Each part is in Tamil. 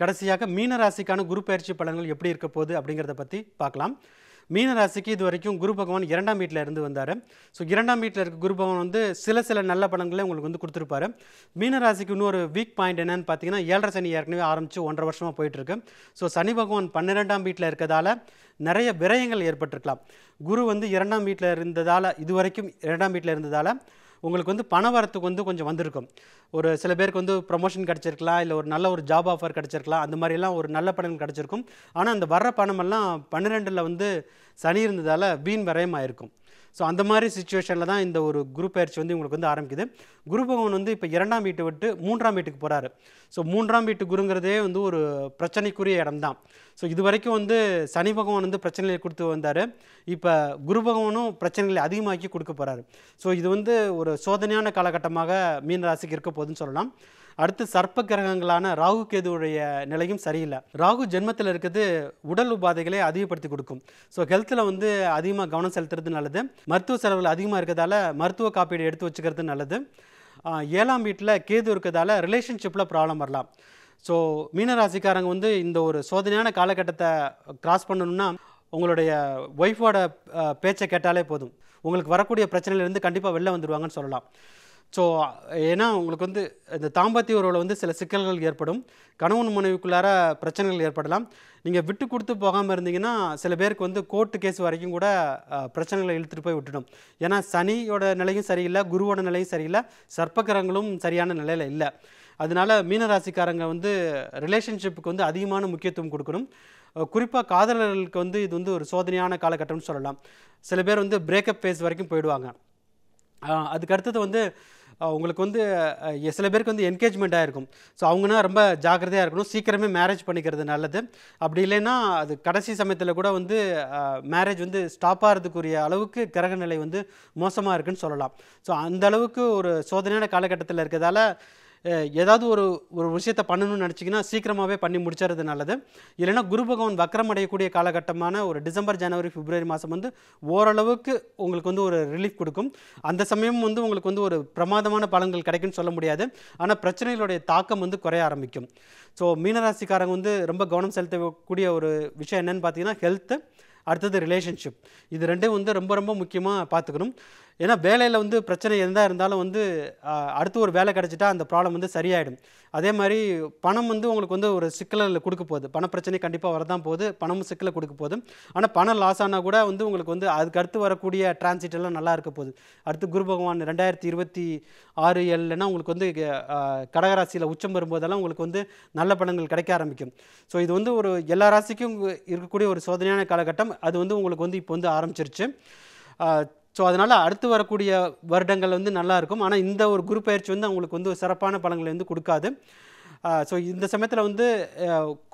கடைசியாக மீனராசிக்கான குரு பயிற்சி பலன்கள் எப்படி இருக்க போகுது அப்படிங்கிறத பற்றி பார்க்கலாம் மீனராசிக்கு இது வரைக்கும் குரு பகவான் இரண்டாம் வீட்டில் இருந்து வந்தார் ஸோ இரண்டாம் வீட்டில் இருக்க குரு பகவான் வந்து சில சில நல்ல படங்களே உங்களுக்கு வந்து கொடுத்துருப்பாரு மீனராசிக்கு இன்னொரு வீக் பாயிண்ட் என்னென்னு பார்த்தீங்கன்னா ஏழரை சனி ஏற்கனவே ஆரம்பித்து ஒன்றரை வருஷமாக போயிட்டுருக்கு ஸோ சனி பகவான் பன்னிரெண்டாம் வீட்டில் இருக்கிறதால நிறைய விரயங்கள் ஏற்பட்டிருக்கலாம் குரு வந்து இரண்டாம் வீட்டில் இருந்ததால் இது வரைக்கும் இரண்டாம் வீட்டில் இருந்ததால் உங்களுக்கு வந்து பண வரத்துக்கு வந்து கொஞ்சம் வந்திருக்கும் ஒரு சில பேருக்கு வந்து ப்ரொமோஷன் கிடச்சிருக்கலாம் இல்லை ஒரு நல்ல ஒரு ஜாப் ஆஃபர் கிடச்சிருக்கலாம் அந்த மாதிரிலாம் ஒரு நல்ல பணம் கிடச்சிருக்கும் ஆனால் அந்த வர்ற பணமெல்லாம் பன்னிரெண்டில் வந்து சனி இருந்ததால் வீண் வரையமாக இருக்கும் ஸோ அந்த மாதிரி சுச்சுவேஷனில் தான் இந்த ஒரு குரு பயிற்சி வந்து இவங்களுக்கு வந்து ஆரம்பிக்குது குரு பகவான் வந்து இப்போ இரண்டாம் வீட்டை விட்டு மூன்றாம் வீட்டுக்கு போகிறாரு ஸோ மூன்றாம் வீட்டு குருங்கிறதே வந்து ஒரு பிரச்சனைக்குரிய இடம் தான் ஸோ இது வரைக்கும் வந்து சனி பகவான் வந்து பிரச்சனைகளை கொடுத்து வந்தார் இப்போ குரு பகவானும் பிரச்சனைகளை அதிகமாக்கி கொடுக்க போகிறாரு ஸோ இது வந்து ஒரு சோதனையான காலகட்டமாக மீனராசிக்கு இருக்க போகுதுன்னு சொல்லலாம் அடுத்து சர்ப்ப கிரகங்களான ராகு கேதுவுடைய நிலையும் சரியில்லை ராகு ஜென்மத்தில் இருக்கிறது உடல் உபாதைகளை அதிகப்படுத்தி கொடுக்கும் ஸோ ஹெல்த்தில் வந்து அதிகமாக கவனம் செலுத்துறது நல்லது மருத்துவ செலவுகள் அதிகமாக இருக்கிறதால மருத்துவ காப்பீடு எடுத்து வச்சுக்கிறது நல்லது ஏழாம் வீட்டில் கேது இருக்கிறதால ரிலேஷன்ஷிப்பில் ப்ராப்ளம் வரலாம் ஸோ மீனராசிக்காரங்க வந்து இந்த ஒரு சோதனையான காலகட்டத்தை கிராஸ் பண்ணணும்னா உங்களுடைய ஒய்ஃபோட பேச்சை கேட்டாலே போதும் உங்களுக்கு வரக்கூடிய பிரச்சனையிலேருந்து கண்டிப்பாக வெளில வந்துடுவாங்கன்னு சொல்லலாம் ஸோ ஏன்னா உங்களுக்கு வந்து இந்த தாம்பத்திய உறவில் வந்து சில சிக்கல்கள் ஏற்படும் கணவன் மனைவிக்குள்ளார பிரச்சனைகள் ஏற்படலாம் நீங்கள் விட்டு கொடுத்து போகாமல் இருந்தீங்கன்னா சில பேருக்கு வந்து கோர்ட்டு கேஸ் வரைக்கும் கூட பிரச்சனைகளை இழுத்துட்டு போய் விட்டுடும் ஏன்னா சனியோட நிலையும் சரியில்லை குருவோட நிலையும் சரியில்லை சர்ப்பகரங்களும் சரியான நிலையில் இல்லை அதனால மீனராசிக்காரங்க வந்து ரிலேஷன்ஷிப்புக்கு வந்து அதிகமான முக்கியத்துவம் கொடுக்கணும் குறிப்பாக காதலர்களுக்கு வந்து இது வந்து ஒரு சோதனையான காலகட்டம்னு சொல்லலாம் சில பேர் வந்து பிரேக்கப் ஃபேஸ் வரைக்கும் போயிடுவாங்க அதுக்கு அடுத்தது வந்து உங்களுக்கு வந்து சில பேருக்கு வந்து என்கேஜ்மெண்ட்டாக இருக்கும் ஸோ அவங்கன்னா ரொம்ப ஜாக்கிரதையாக இருக்கணும் சீக்கிரமே மேரேஜ் பண்ணிக்கிறது நல்லது அப்படி இல்லைன்னா அது கடைசி சமயத்தில் கூட வந்து மேரேஜ் வந்து ஸ்டாப் ஆகிறதுக்குரிய அளவுக்கு கிரக நிலை வந்து மோசமாக இருக்குன்னு சொல்லலாம் ஸோ அந்த அளவுக்கு ஒரு சோதனையான காலகட்டத்தில் இருக்கிறதால ஏதாவது ஒரு ஒரு விஷயத்தை பண்ணணும்னு நினச்சிங்கன்னா சீக்கிரமாகவே பண்ணி முடிச்சுறது நல்லது இல்லைனா குரு பகவான் வக்கரம் அடையக்கூடிய காலகட்டமான ஒரு டிசம்பர் ஜனவரி பிப்ரவரி மாதம் வந்து ஓரளவுக்கு உங்களுக்கு வந்து ஒரு ரிலீஃப் கொடுக்கும் அந்த சமயம் வந்து உங்களுக்கு வந்து ஒரு பிரமாதமான பலன்கள் கிடைக்கும்னு சொல்ல முடியாது ஆனால் பிரச்சனைகளுடைய தாக்கம் வந்து குறைய ஆரம்பிக்கும் ஸோ மீனராசிக்காரங்க வந்து ரொம்ப கவனம் செலுத்தக்கூடிய ஒரு விஷயம் என்னென்னு பார்த்தீங்கன்னா ஹெல்த்து அடுத்தது ரிலேஷன்ஷிப் இது ரெண்டும் வந்து ரொம்ப ரொம்ப முக்கியமாக பார்த்துக்கணும் ஏன்னா வேலையில் வந்து பிரச்சனை எந்த இருந்தாலும் வந்து அடுத்து ஒரு வேலை கிடச்சிட்டா அந்த ப்ராப்ளம் வந்து சரியாயிடும் அதே மாதிரி பணம் வந்து உங்களுக்கு வந்து ஒரு சிக்கலில் கொடுக்க போகுது பண பிரச்சனை கண்டிப்பாக வரதான் போகுது பணமும் சிக்கலை கொடுக்க போகுது ஆனால் பணம் லாஸ் ஆனால் கூட வந்து உங்களுக்கு வந்து அதுக்கு அடுத்து வரக்கூடிய டிரான்சிட் எல்லாம் நல்லா இருக்க போகுது அடுத்து குரு பகவான் ரெண்டாயிரத்தி இருபத்தி ஆறு ஏழுனா உங்களுக்கு வந்து கடகராசியில் உச்சம் வரும்போதெல்லாம் உங்களுக்கு வந்து நல்ல பணங்கள் கிடைக்க ஆரம்பிக்கும் ஸோ இது வந்து ஒரு எல்லா ராசிக்கும் இருக்கக்கூடிய ஒரு சோதனையான காலகட்டம் அது வந்து உங்களுக்கு வந்து இப்போ வந்து ஆரம்பிச்சிருச்சு ஸோ அதனால் அடுத்து வரக்கூடிய வருடங்கள் வந்து நல்லாயிருக்கும் ஆனால் இந்த ஒரு குரு பயிற்சி வந்து அவங்களுக்கு வந்து சிறப்பான பலன்களை வந்து கொடுக்காது ஸோ இந்த சமயத்தில் வந்து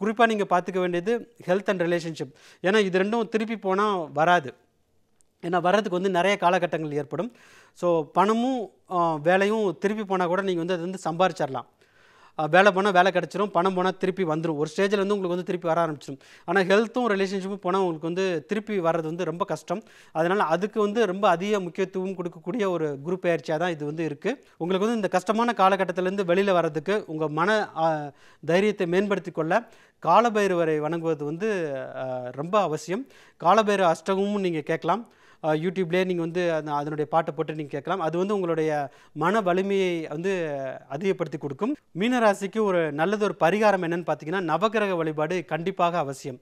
குறிப்பாக நீங்கள் பார்த்துக்க வேண்டியது ஹெல்த் அண்ட் ரிலேஷன்ஷிப் ஏன்னா இது ரெண்டும் திருப்பி போனால் வராது ஏன்னா வர்றதுக்கு வந்து நிறைய காலகட்டங்கள் ஏற்படும் ஸோ பணமும் வேலையும் திருப்பி போனால் கூட நீங்கள் வந்து அதை வந்து சம்பாரிச்சிடலாம் வேலை போனால் வேலை கிடச்சிரும் பணம் போனால் திருப்பி வந்துடும் ஒரு ஸ்டேஜில் வந்து உங்களுக்கு வந்து திருப்பி வர ஆரம்பிச்சிடும் ஆனால் ஹெல்த்தும் ரிலேஷன்ஷிப்பும் போனால் உங்களுக்கு வந்து திருப்பி வர்றது வந்து ரொம்ப கஷ்டம் அதனால் அதுக்கு வந்து ரொம்ப அதிக முக்கியத்துவம் கொடுக்கக்கூடிய ஒரு குரு பயிற்சியாக தான் இது வந்து இருக்குது உங்களுக்கு வந்து இந்த கஷ்டமான காலகட்டத்திலேருந்து வெளியில் வர்றதுக்கு உங்கள் மன தைரியத்தை மேம்படுத்தி கொள்ள காலபைரவரை வணங்குவது வந்து ரொம்ப அவசியம் காலபைரவ அஷ்டகமும் நீங்கள் கேட்கலாம் யூடியூப்லேயே நீங்கள் வந்து அதனுடைய பாட்டை போட்டு நீங்கள் கேட்கலாம் அது வந்து உங்களுடைய மன வலிமையை வந்து அதிகப்படுத்தி கொடுக்கும் மீனராசிக்கு ஒரு நல்லது ஒரு பரிகாரம் என்னன்னு பார்த்தீங்கன்னா நவகிரக வழிபாடு கண்டிப்பாக அவசியம்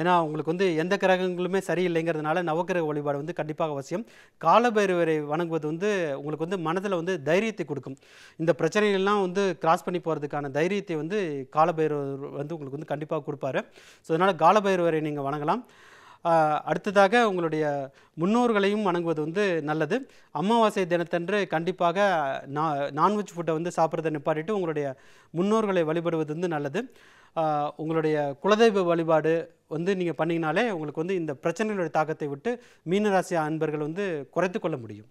ஏன்னா உங்களுக்கு வந்து எந்த கிரகங்களுமே சரியில்லைங்கிறதுனால நவக்கிரக வழிபாடு வந்து கண்டிப்பாக அவசியம் காலபைரவரை வணங்குவது வந்து உங்களுக்கு வந்து மனதில் வந்து தைரியத்தை கொடுக்கும் இந்த பிரச்சனைகள்லாம் வந்து கிராஸ் பண்ணி போகிறதுக்கான தைரியத்தை வந்து காலபைரவர் வந்து உங்களுக்கு வந்து கண்டிப்பாக கொடுப்பாரு ஸோ அதனால் காலபைரவரை நீங்கள் வணங்கலாம் அடுத்ததாக உங்களுடைய முன்னோர்களையும் வணங்குவது வந்து நல்லது அமாவாசை தினத்தன்று கண்டிப்பாக நா நான்வெஜ் ஃபுட்டை வந்து சாப்பிட்றதை நிப்பாட்டிட்டு உங்களுடைய முன்னோர்களை வழிபடுவது வந்து நல்லது உங்களுடைய குலதெய்வ வழிபாடு வந்து நீங்கள் பண்ணிங்கனாலே உங்களுக்கு வந்து இந்த பிரச்சனைகளுடைய தாக்கத்தை விட்டு மீனராசி அன்பர்கள் வந்து குறைத்து கொள்ள முடியும்